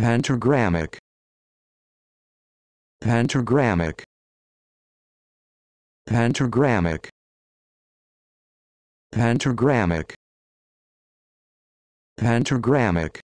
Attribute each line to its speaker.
Speaker 1: Pentagrammic. Pentagrammic. Pentagrammic. Pentagrammic. Pentagrammic.